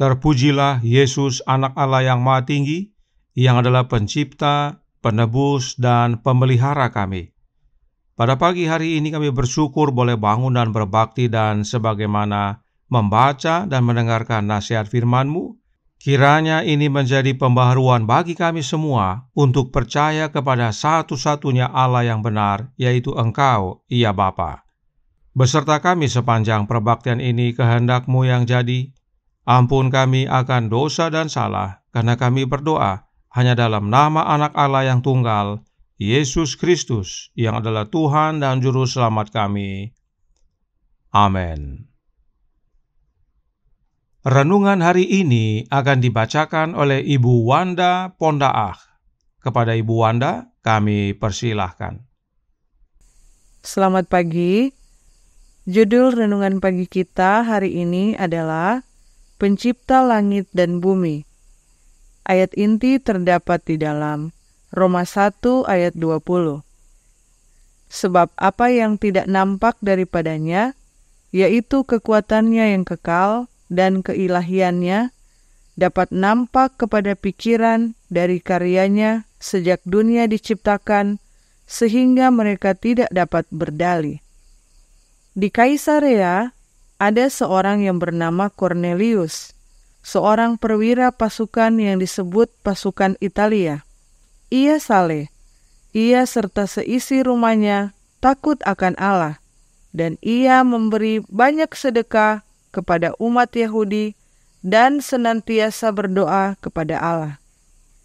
Terpujilah Yesus anak Allah yang maha tinggi, yang adalah pencipta, penebus, dan pemelihara kami. Pada pagi hari ini kami bersyukur boleh bangun dan berbakti dan sebagaimana membaca dan mendengarkan nasihat FirmanMu. kiranya ini menjadi pembaharuan bagi kami semua untuk percaya kepada satu-satunya Allah yang benar, yaitu Engkau, Ia Bapa. Beserta kami sepanjang perbaktian ini kehendakMu yang jadi, Ampun kami akan dosa dan salah, karena kami berdoa hanya dalam nama anak Allah yang tunggal, Yesus Kristus, yang adalah Tuhan dan Juru Selamat kami. Amin. Renungan hari ini akan dibacakan oleh Ibu Wanda Pondaah. Kepada Ibu Wanda, kami persilahkan. Selamat pagi. Judul renungan pagi kita hari ini adalah pencipta langit dan bumi. Ayat inti terdapat di dalam Roma 1 ayat 20. Sebab apa yang tidak nampak daripadanya, yaitu kekuatannya yang kekal dan keilahiannya, dapat nampak kepada pikiran dari karyanya sejak dunia diciptakan, sehingga mereka tidak dapat berdalih. Di Kaisarea, ada seorang yang bernama Cornelius, seorang perwira pasukan yang disebut pasukan Italia. Ia saleh, ia serta seisi rumahnya takut akan Allah, dan ia memberi banyak sedekah kepada umat Yahudi dan senantiasa berdoa kepada Allah.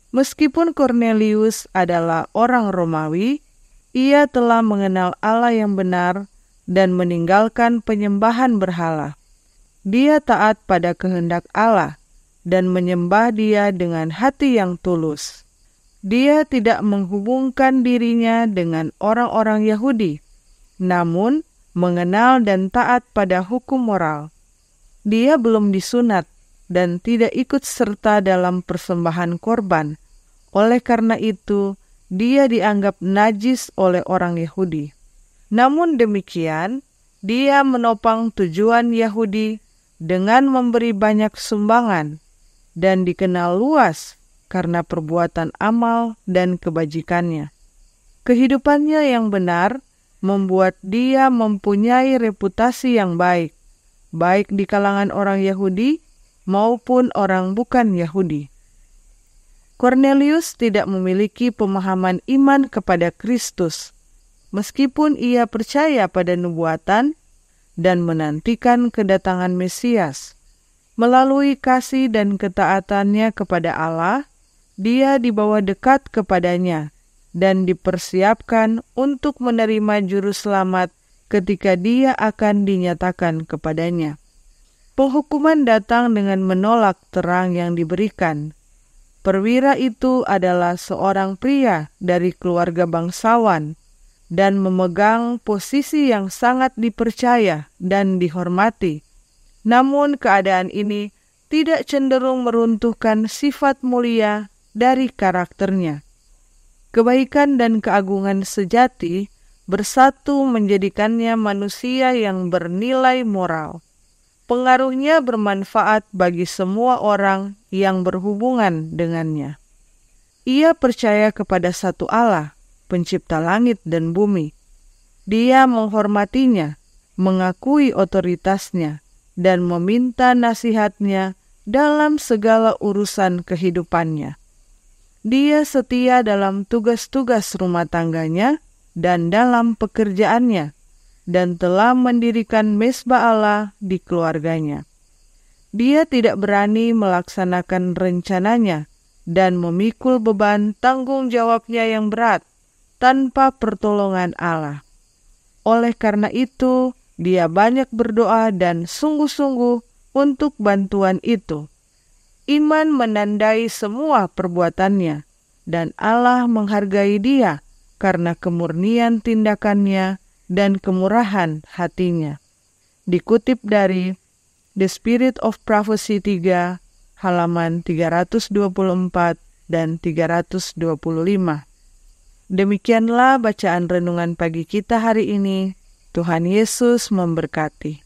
Meskipun Cornelius adalah orang Romawi, ia telah mengenal Allah yang benar dan meninggalkan penyembahan berhala. Dia taat pada kehendak Allah dan menyembah Dia dengan hati yang tulus. Dia tidak menghubungkan dirinya dengan orang-orang Yahudi, namun mengenal dan taat pada hukum moral. Dia belum disunat dan tidak ikut serta dalam persembahan korban. Oleh karena itu, dia dianggap najis oleh orang Yahudi. Namun demikian, dia menopang tujuan Yahudi dengan memberi banyak sumbangan dan dikenal luas karena perbuatan amal dan kebajikannya. Kehidupannya yang benar membuat dia mempunyai reputasi yang baik, baik di kalangan orang Yahudi maupun orang bukan Yahudi. Cornelius tidak memiliki pemahaman iman kepada Kristus meskipun ia percaya pada nubuatan dan menantikan kedatangan Mesias. Melalui kasih dan ketaatannya kepada Allah, dia dibawa dekat kepadanya dan dipersiapkan untuk menerima juru selamat ketika dia akan dinyatakan kepadanya. Penghukuman datang dengan menolak terang yang diberikan. Perwira itu adalah seorang pria dari keluarga bangsawan dan memegang posisi yang sangat dipercaya dan dihormati. Namun, keadaan ini tidak cenderung meruntuhkan sifat mulia dari karakternya. Kebaikan dan keagungan sejati bersatu menjadikannya manusia yang bernilai moral. Pengaruhnya bermanfaat bagi semua orang yang berhubungan dengannya. Ia percaya kepada satu Allah, pencipta langit dan bumi. Dia menghormatinya, mengakui otoritasnya, dan meminta nasihatnya dalam segala urusan kehidupannya. Dia setia dalam tugas-tugas rumah tangganya dan dalam pekerjaannya, dan telah mendirikan mesbah Allah di keluarganya. Dia tidak berani melaksanakan rencananya dan memikul beban tanggung jawabnya yang berat tanpa pertolongan Allah. Oleh karena itu, dia banyak berdoa dan sungguh-sungguh untuk bantuan itu. Iman menandai semua perbuatannya, dan Allah menghargai dia karena kemurnian tindakannya dan kemurahan hatinya. Dikutip dari The Spirit of Prophecy 3, halaman 324 dan 325. Demikianlah bacaan renungan pagi kita hari ini. Tuhan Yesus memberkati.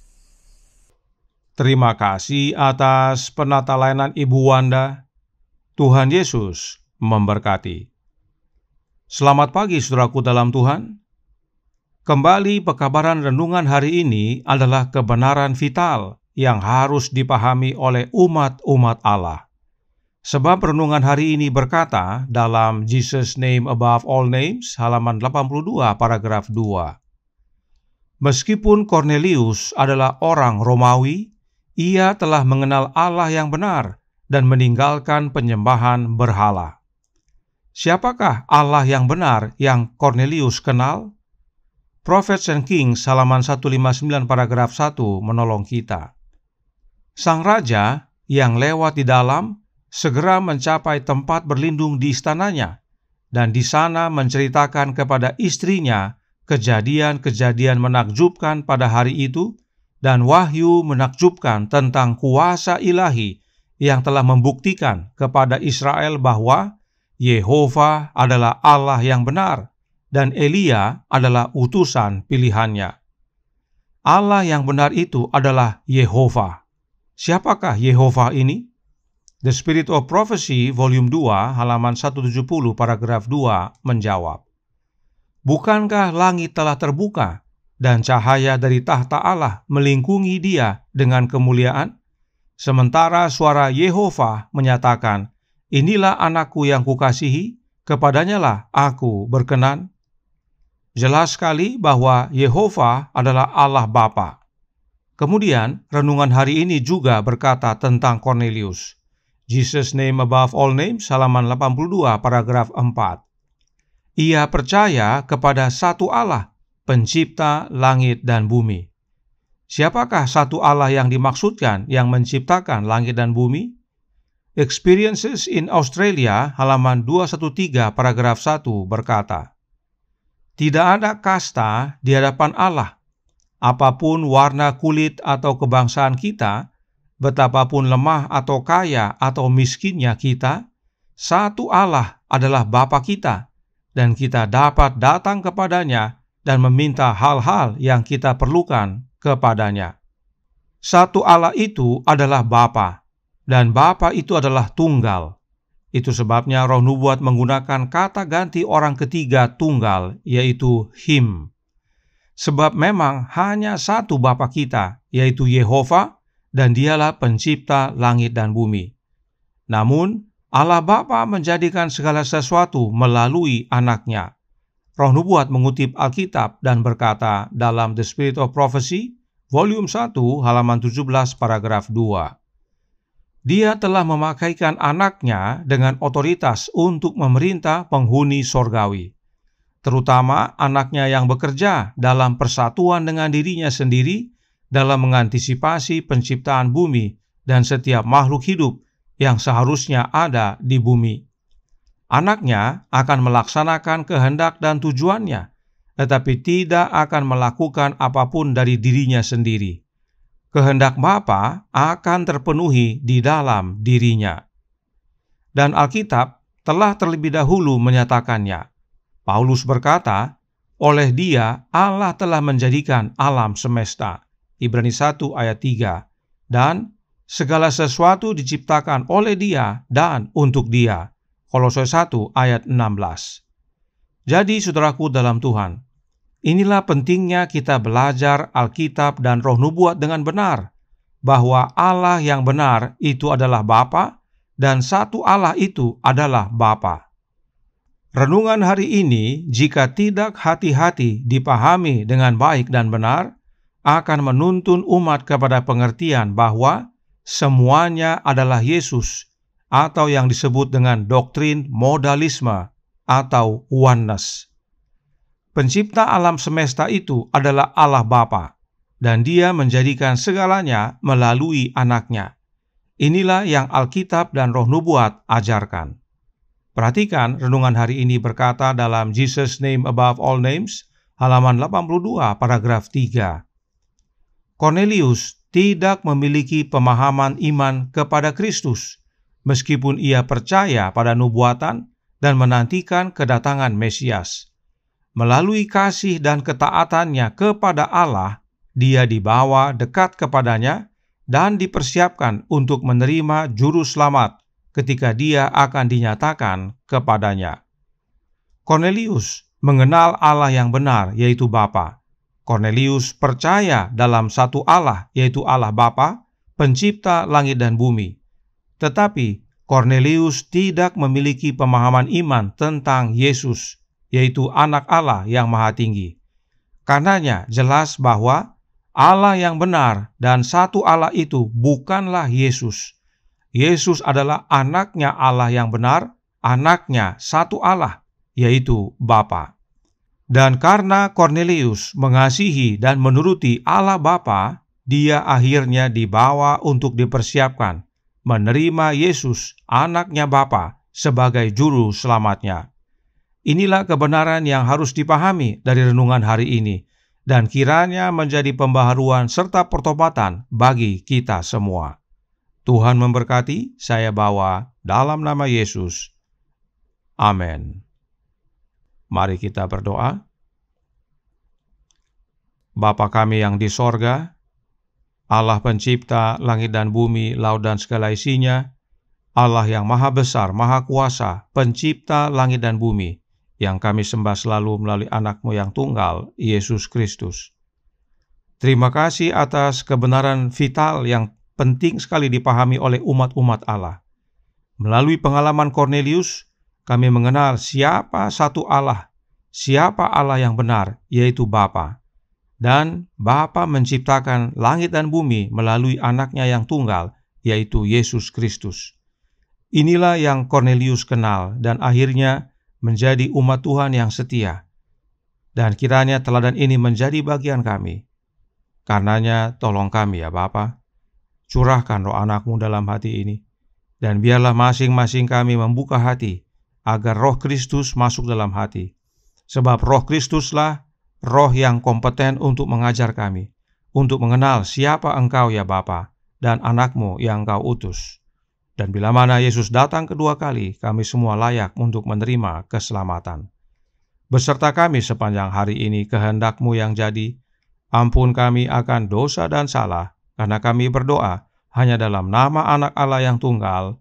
Terima kasih atas penata layanan Ibu Wanda. Tuhan Yesus memberkati. Selamat pagi saudaraku dalam Tuhan. Kembali pekabaran renungan hari ini adalah kebenaran vital yang harus dipahami oleh umat-umat Allah. Sebab renungan hari ini berkata dalam Jesus Name Above All Names halaman 82 paragraf 2. Meskipun Cornelius adalah orang Romawi, ia telah mengenal Allah yang benar dan meninggalkan penyembahan berhala. Siapakah Allah yang benar yang Cornelius kenal? Prophets and Kings halaman 159 paragraf 1 menolong kita. Sang raja yang lewat di dalam segera mencapai tempat berlindung di istananya dan di sana menceritakan kepada istrinya kejadian-kejadian menakjubkan pada hari itu dan wahyu menakjubkan tentang kuasa ilahi yang telah membuktikan kepada Israel bahwa Yehova adalah Allah yang benar dan Elia adalah utusan pilihannya. Allah yang benar itu adalah Yehova. Siapakah Yehova ini? The Spirit of Prophecy, volume 2, halaman 170, paragraf 2, menjawab, Bukankah langit telah terbuka dan cahaya dari tahta Allah melingkungi dia dengan kemuliaan? Sementara suara Yehova menyatakan, Inilah anakku yang kukasihi, kepadanyalah aku berkenan. Jelas sekali bahwa Yehova adalah Allah Bapa. Kemudian, renungan hari ini juga berkata tentang Cornelius – Jesus Name Above All Names halaman 82 paragraf 4. Ia percaya kepada satu Allah, pencipta langit dan bumi. Siapakah satu Allah yang dimaksudkan yang menciptakan langit dan bumi? Experiences in Australia halaman 213 paragraf 1 berkata, Tidak ada kasta di hadapan Allah. Apapun warna kulit atau kebangsaan kita, betapapun lemah atau kaya atau miskinnya kita, satu Allah adalah Bapa kita, dan kita dapat datang kepadanya dan meminta hal-hal yang kita perlukan kepadanya. Satu Allah itu adalah Bapa, dan Bapa itu adalah tunggal. Itu sebabnya roh nubuat menggunakan kata ganti orang ketiga tunggal, yaitu him. Sebab memang hanya satu Bapa kita, yaitu Yehova, dan dialah pencipta langit dan bumi. Namun, Allah Bapa menjadikan segala sesuatu melalui anaknya. Roh Nubuat mengutip Alkitab dan berkata dalam The Spirit of Prophecy, volume 1, halaman 17, paragraf 2. Dia telah memakaikan anaknya dengan otoritas untuk memerintah penghuni sorgawi, terutama anaknya yang bekerja dalam persatuan dengan dirinya sendiri dalam mengantisipasi penciptaan bumi dan setiap makhluk hidup yang seharusnya ada di bumi. Anaknya akan melaksanakan kehendak dan tujuannya, tetapi tidak akan melakukan apapun dari dirinya sendiri. Kehendak Bapa akan terpenuhi di dalam dirinya. Dan Alkitab telah terlebih dahulu menyatakannya. Paulus berkata, "Oleh Dia Allah telah menjadikan alam semesta." Ibrani 1 ayat 3. Dan segala sesuatu diciptakan oleh dia dan untuk dia. Kolose 1 ayat 16. Jadi saudaraku dalam Tuhan, inilah pentingnya kita belajar Alkitab dan roh nubuat dengan benar, bahwa Allah yang benar itu adalah Bapa dan satu Allah itu adalah Bapa. Renungan hari ini jika tidak hati-hati dipahami dengan baik dan benar, akan menuntun umat kepada pengertian bahwa semuanya adalah Yesus atau yang disebut dengan doktrin modalisme atau oneness. Pencipta alam semesta itu adalah Allah Bapa dan dia menjadikan segalanya melalui anaknya. Inilah yang Alkitab dan Roh Nubuat ajarkan. Perhatikan renungan hari ini berkata dalam Jesus Name Above All Names, halaman 82, paragraf 3. Cornelius tidak memiliki pemahaman iman kepada Kristus, meskipun ia percaya pada nubuatan dan menantikan kedatangan Mesias. Melalui kasih dan ketaatannya kepada Allah, dia dibawa dekat kepadanya dan dipersiapkan untuk menerima juru selamat ketika dia akan dinyatakan kepadanya. Cornelius mengenal Allah yang benar, yaitu Bapa, Cornelius percaya dalam satu Allah, yaitu Allah Bapa, pencipta langit dan bumi. Tetapi Cornelius tidak memiliki pemahaman iman tentang Yesus, yaitu anak Allah yang maha tinggi. Karenanya jelas bahwa Allah yang benar dan satu Allah itu bukanlah Yesus. Yesus adalah anaknya Allah yang benar, anaknya satu Allah, yaitu Bapa. Dan karena Cornelius mengasihi dan menuruti Allah Bapa, dia akhirnya dibawa untuk dipersiapkan menerima Yesus, anaknya Bapa, sebagai juru selamatnya. Inilah kebenaran yang harus dipahami dari renungan hari ini dan kiranya menjadi pembaharuan serta pertobatan bagi kita semua. Tuhan memberkati, saya bawa dalam nama Yesus. Amin. Mari kita berdoa. Bapa kami yang di sorga, Allah pencipta langit dan bumi, laut dan segala isinya, Allah yang maha besar, maha kuasa, pencipta langit dan bumi, yang kami sembah selalu melalui anakmu yang tunggal, Yesus Kristus. Terima kasih atas kebenaran vital yang penting sekali dipahami oleh umat-umat Allah. Melalui pengalaman Cornelius, kami mengenal siapa satu Allah, siapa Allah yang benar, yaitu Bapa. Dan Bapa menciptakan langit dan bumi melalui anaknya yang tunggal, yaitu Yesus Kristus. Inilah yang Cornelius kenal dan akhirnya menjadi umat Tuhan yang setia. Dan kiranya teladan ini menjadi bagian kami. Karenanya tolong kami ya Bapa, curahkan roh anakmu dalam hati ini. Dan biarlah masing-masing kami membuka hati agar roh Kristus masuk dalam hati. Sebab roh Kristuslah roh yang kompeten untuk mengajar kami, untuk mengenal siapa engkau ya Bapa dan anakmu yang engkau utus. Dan bila mana Yesus datang kedua kali, kami semua layak untuk menerima keselamatan. Beserta kami sepanjang hari ini kehendakmu yang jadi, ampun kami akan dosa dan salah, karena kami berdoa hanya dalam nama anak Allah yang tunggal,